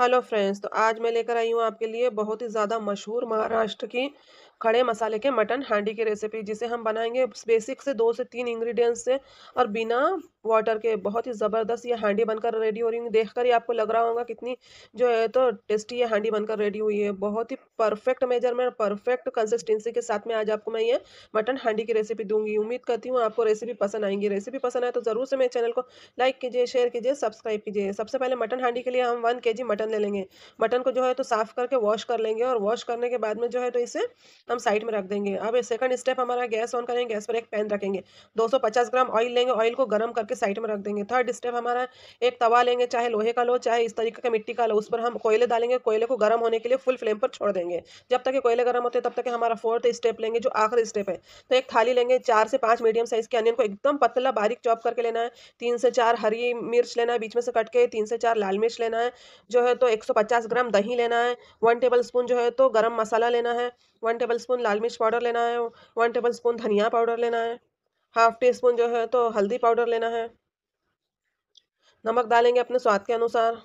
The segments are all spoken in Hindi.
हेलो फ्रेंड्स तो आज मैं लेकर आई हूँ आपके लिए बहुत ही ज़्यादा मशहूर महाराष्ट्र की खड़े मसाले के मटन हांडी की रेसिपी जिसे हम बनाएंगे बेसिक से दो से तीन इंग्रेडिएंट्स से और बिना वाटर के बहुत ही ज़बरदस्त ये हांडी बनकर रेडी हो रही है देख कर ही आपको लग रहा होगा कितनी जो है तो टेस्टी ये हांडी बनकर रेडी हुई है बहुत ही परफेक्ट मेजरमेंट परफेक्ट कंसिस्टेंसी के साथ में आज आपको मैं ये मटन हांडी की रेसिपी दूंगी उम्मीद करती हूँ आपको रेसिपी पसंद आएंगी रेसिपी पसंद आए तो ज़रूर से मेरे चैनल को लाइक कीजिए शेयर कीजिए सब्सक्राइब कीजिए सबसे पहले मटन हांडी के लिए हम वन के मटन ले लेंगे मटन को जो है तो साफ़ करके वॉश कर लेंगे और वॉश करने के बाद में जो है तो इसे हम साइड में रख देंगे अब सेकंड स्टेप हमारा गैस ऑन करेंगे गैस पर एक पैन रखेंगे 250 ग्राम ऑयल लेंगे ऑयल को गर्म करके साइड में रख देंगे थर्ड स्टेप हमारा एक तवा लेंगे चाहे लोहे का लो चाहे इस तरीके का मिट्टी का लो उस पर हम कोयले डालेंगे कोयले को गर्म होने के लिए फुल फ्लेम पर छोड़ देंगे जब तक कोयले गर्म होते तब तक हमारा फोर्थ स्टेप लेंगे जो आखिरी स्टेप है तो एक थाली लेंगे चार से पाँच मीडियम साइज़ के अनियन को एकदम पतला बारीक चॉप करके लेना है तीन से चार हरी मिर्च लेना है बीच में से कट के तीन से चार लाल मिर्च लेना है जो है तो एक ग्राम दही लेना है वन टेबल स्पून जो है तो गर्म मसाला लेना है वन टेबल स्पून लाल मिर्च पाउडर लेना है वन टेबल स्पून धनिया पाउडर लेना है हाफ टी स्पून जो है तो हल्दी पाउडर लेना है नमक डालेंगे अपने स्वाद के अनुसार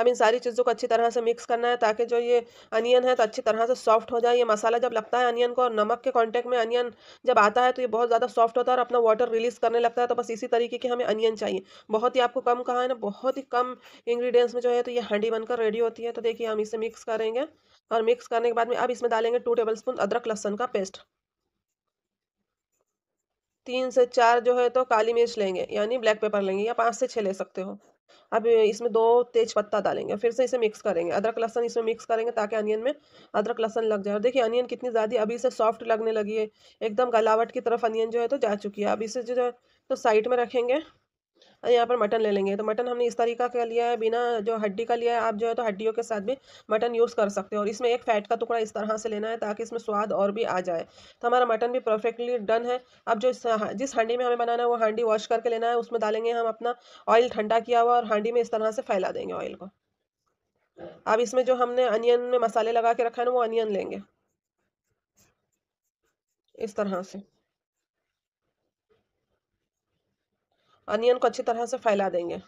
अब इन सारी चीज़ों को अच्छी तरह से मिक्स करना है ताकि जो ये अनियन है तो अच्छी तरह से सॉफ्ट हो जाए ये मसाला जब लगता है अनियन को और नमक के कॉन्टेक्ट में अनियन जब आता है तो ये बहुत ज़्यादा सॉफ्ट होता है और अपना वाटर रिलीज़ करने लगता है तो बस इसी तरीके की हमें अनियन चाहिए बहुत ही आपको कम कहा है ना बहुत ही कम इंग्रीडियंट्स में जो है तो ये हंडी बनकर रेडी होती है तो देखिए हम इसे मिक्स करेंगे और मिक्स करने के बाद में अब इसमें डालेंगे टू टेबल स्पून अदरक लहसन का पेस्ट तीन से चार जो है तो काली मिर्च लेंगे यानी ब्लैक पेपर लेंगे या पाँच से छः ले सकते हो अब इसमें दो तेज पत्ता डालेंगे फिर से इसे मिक्स करेंगे अदरक लहसन इसमें मिक्स करेंगे ताकि अनियन में अदरक लहसन लग जाए और देखिए अनियन कितनी ज़्यादा अभी इसे सॉफ्ट लगने लगी है एकदम गलावट की तरफ अनियन जो है तो जा चुकी है अब इसे जो है तो साइड में रखेंगे यहाँ पर मटन ले लेंगे तो मटन हमने इस तरीका का लिया है बिना जो हड्डी का लिया है आप जो है तो हड्डियों के साथ भी मटन यूज़ कर सकते हो और इसमें एक फैट का टुकड़ा इस तरह से लेना है ताकि इसमें स्वाद और भी आ जाए तो हमारा मटन भी परफेक्टली डन है अब जो जिस हांडी में हमें बनाना है वो हांडी वॉश करके लेना है उसमें डालेंगे हम अपना ऑयल ठंडा किया हुआ और हांडी में इस तरह से फैला देंगे ऑयल को अब इसमें जो हमने अनियन में मसाले लगा के रखा है ना वो अनियन लेंगे इस तरह से अनियन को अच्छी तरह से फैला देंगे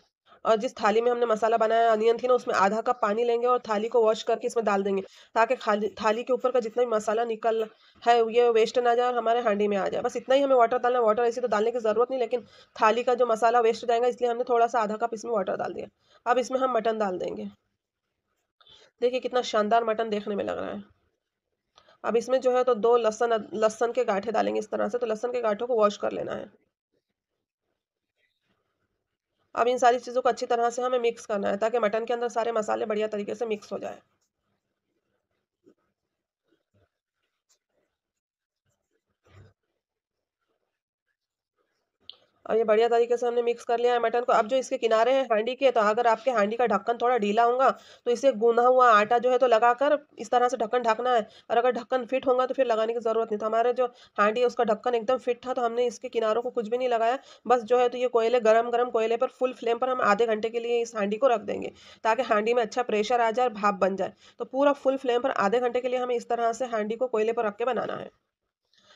और जिस थाली में हमने मसाला बनाया अनियन थी ना उसमें आधा कप पानी लेंगे और थाली को वॉश करके इसमें डाल देंगे ताकि खाली थाली के ऊपर का जितना भी मसाला निकल है ये वेस्ट ना जाए और हमारे हांडी में आ जाए बस इतना ही हमें वाटर डालना है वाटर ऐसे तो डालने की ज़रूरत नहीं लेकिन थाली का जो मसाला वेस्ट जाएगा इसलिए हमने थोड़ा सा आधा कप इसमें वाटर डाल दिया अब इसमें हम मटन डाल देंगे देखिए कितना शानदार मटन देखने में लग रहा है अब इसमें जो है तो दो लहसन लहसन के गाठे डालेंगे इस तरह से तो लहसन के गाठों को वॉश कर लेना है अब इन सारी चीज़ों को अच्छी तरह से हमें मिक्स करना है ताकि मटन के अंदर सारे मसाले बढ़िया तरीके से मिक्स हो जाए और ये बढ़िया तरीके से हमने मिक्स कर लिया है मटन को अब जो इसके किनारे हैं हांडी के तो अगर आपके हांडी का ढक्कन थोड़ा ढीला होगा तो इसे गूंधा हुआ आटा जो है तो लगाकर इस तरह से ढक्कन ढकना है और अगर ढक्कन फिट होगा तो फिर लगाने की ज़रूरत नहीं तो हमारे जो हांडी है उसका ढक्कन एकदम फिट था तो हमने इसके किनारों को कुछ भी नहीं लगाया बस जो है तो ये कोयले गर्म गर्म कोयले पर फुल फ्लेम पर हम आधे घंटे के लिए इस हांडी को रख देंगे ताकि हांडी में अच्छा प्रेशर आ जाए और भाप बन जाए तो पूरा फुल फ्लेम पर आधे घंटे के लिए हमें इस तरह से हांडी को कोयले पर रख के बनाना है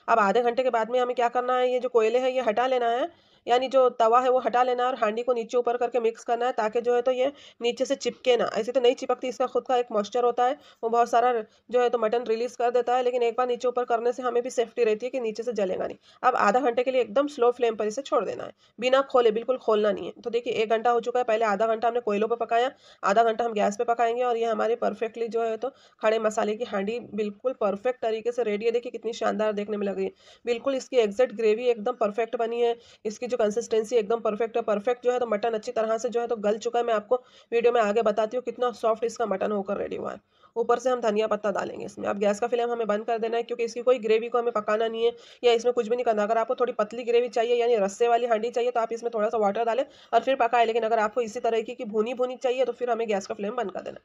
अब आधे घंटे के बाद में हमें क्या करना है ये जो कोयले है ये हटा लेना है यानी जो तवा है वो हटा लेना है और हांडी को नीचे ऊपर करके मिक्स करना है ताकि जो है तो ये नीचे से चिपके ना ऐसे तो नहीं चिपकती इसका खुद का एक मॉइस्चर होता है वो बहुत सारा जो है तो मटन रिलीज़ कर देता है लेकिन एक बार नीचे ऊपर करने से हमें भी सेफ्टी रहती है कि नीचे से जलेगा नहीं अब आधा घंटे के लिए एकदम स्लो फ्लेम पर इसे छोड़ देना है बिना खोले बिल्कुल खोलना नहीं है तो देखिए एक घंटा हो चुका है पहले आधा घंटा हमने कोयलों पर पकाया आधा घंटा हम गैस पर पकाएंगे और ये हमारे परफेक्टली जो है तो खड़े मसाले की हांडी बिल्कुल परफेक्ट तरीके से रेडी है देखिए कितनी शानदार देखने में है बिल्कुल इसकी एग्जैक्ट ग्रेवी एकदम परफेक्ट बनी है इसकी जो कंसिस्टेंसी एकदम परफेक्ट है परफेक्ट जो है तो मटन अच्छी तरह से जो है तो गल चुका है मैं आपको वीडियो में आगे बताती हूँ कितना सॉफ्ट इसका मटन होकर रेडी हुआ है ऊपर से हम धनिया पत्ता डालेंगे इसमें अब गैस का फ्लेम हमें बंद कर देना है क्योंकि इसकी कोई ग्रेवी को हमें पकाना नहीं है या इसमें कुछ भी नहीं करना अगर आपको थोड़ी पतली ग्रेवी चाहिए यानी रस्से वाली हांडी चाहिए तो आप इसमें थोड़ा सा वाटर डालें और फिर पकाएं लेकिन अगर आपको इसी तरह की भुनी भुनी चाहिए तो फिर हमें गैस का फ्लेम बंद कर देना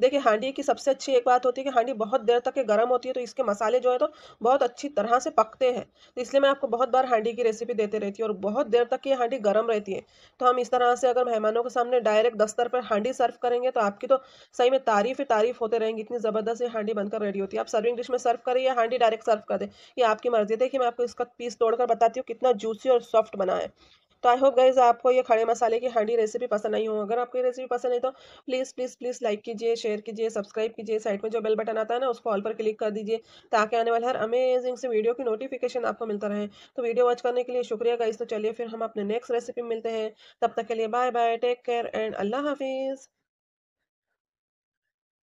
देखिए हांडी की सबसे अच्छी एक बात होती है कि हांडी बहुत देर तक के गर्म होती है तो इसके मसाले जो है तो बहुत अच्छी तरह से से पकते हैं तो इसलिए मैं आपको बहुत बार हांडी की रेसिपी देते रहती हूँ और बहुत देर तक ये हांडी गर्म रहती है तो हम इस तरह से अगर मेहमानों के सामने डायरेक्ट दस्तर पर हांडी सर्व करेंगे तो आपकी तो सही में तारीफ ही तारीफ होते रहेंगे इतनी ज़बरदस्त ये हांडी बनकर रेडी होती है आप सर्विंग डिश में सर्व करें या हांडी डायरेक्ट सर्व कर दें ये आपकी मर्जी देखिए मैं आपको इसका पीस तोड़कर बताती हूँ कितना जूसी और सॉफ्ट बना है तो आई होप गाइज आपको ये खड़े मसाले की हांडी रेसिपी पसंद आई हो अगर आपको ये रेसिपी पसंद है तो प्लीज़ प्लीज़ प्लीज़ लाइक कीजिए शेयर कीजिए सब्सक्राइब कीजिए साइड में जो बेल बटन आता है ना उसको ऑल पर क्लिक कर दीजिए ताकि आने वाले हर अमेजिंग से वीडियो की नोटिफिकेशन आपको मिलता रहे तो वीडियो वॉच करने के लिए शुक्रिया गाइज तो चलिए फिर हम अपने नेक्स्ट रेसिपी मिलते हैं तब तक के लिए bye bye take care and अल्लाह हाफिज़